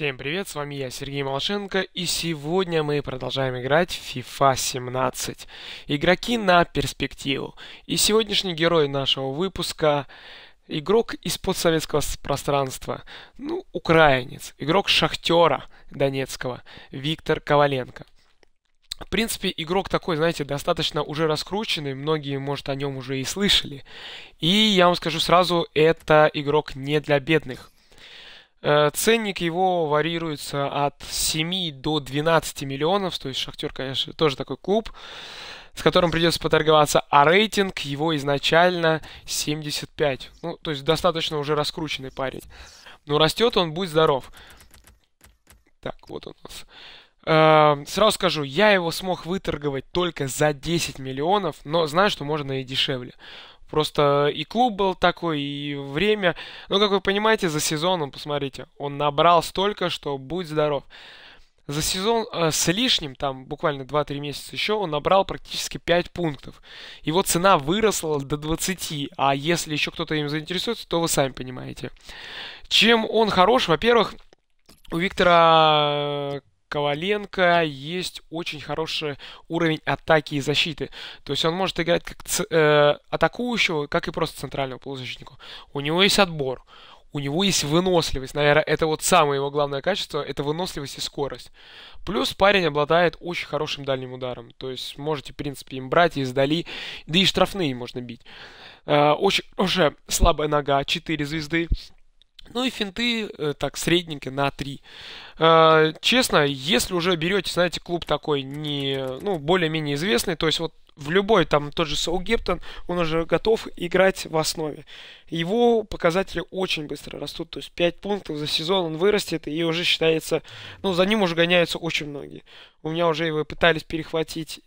Всем привет, с вами я, Сергей Малашенко, и сегодня мы продолжаем играть в FIFA 17. Игроки на перспективу. И сегодняшний герой нашего выпуска – игрок из постсоветского пространства, ну, украинец, игрок шахтера Донецкого, Виктор Коваленко. В принципе, игрок такой, знаете, достаточно уже раскрученный, многие, может, о нем уже и слышали. И я вам скажу сразу, это игрок не для бедных – Э, ценник его варьируется от 7 до 12 миллионов, то есть Шахтер, конечно, тоже такой клуб, с которым придется поторговаться, а рейтинг его изначально 75. Ну, то есть достаточно уже раскрученный парень. Но растет он, будь здоров. Так, вот он у нас. Эм, сразу скажу, я его смог выторговать только за 10 миллионов, но знаю, что можно и дешевле. Просто и клуб был такой, и время. Ну, как вы понимаете, за сезон, ну, посмотрите, он набрал столько, что будь здоров. За сезон э, с лишним, там буквально 2-3 месяца еще, он набрал практически 5 пунктов. Его цена выросла до 20, а если еще кто-то им заинтересуется, то вы сами понимаете. Чем он хорош? Во-первых, у Виктора Коваленко есть очень хороший уровень атаки и защиты. То есть он может играть как э, атакующего, как и просто центрального полузащитника. У него есть отбор, у него есть выносливость. Наверное, это вот самое его главное качество, это выносливость и скорость. Плюс парень обладает очень хорошим дальним ударом. То есть можете, в принципе, им брать и издали, да и штрафные можно бить. Э, очень хорошая слабая нога, 4 звезды. Ну и финты э, так средненько на 3. А, честно, если уже берете, знаете, клуб такой не, ну, более-менее известный, то есть вот в любой, там тот же Саугептон, он уже готов играть в основе. Его показатели очень быстро растут, то есть 5 пунктов за сезон он вырастет, и уже считается, ну, за ним уже гоняются очень многие. У меня уже его пытались перехватить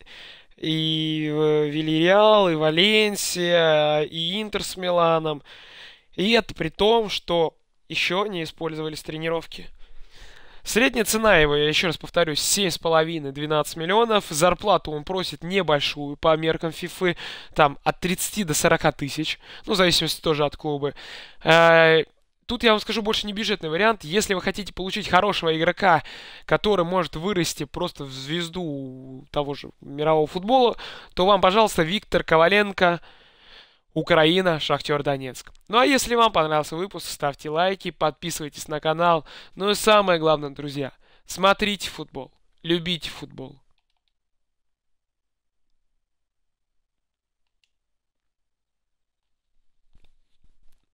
и Вильяреал, и Валенсия, и Интер с Миланом. И это при том, что еще не использовались тренировки. Средняя цена его, я еще раз повторюсь, 7,5-12 миллионов. Зарплату он просит небольшую по меркам ФИФы, там от 30 до 40 тысяч, ну, в зависимости тоже от клуба. Э, тут я вам скажу больше не бюджетный вариант. Если вы хотите получить хорошего игрока, который может вырасти просто в звезду того же мирового футбола, то вам, пожалуйста, Виктор Коваленко – Украина, Шахтер Донецк. Ну а если вам понравился выпуск, ставьте лайки, подписывайтесь на канал. Ну и самое главное, друзья, смотрите футбол, любите футбол.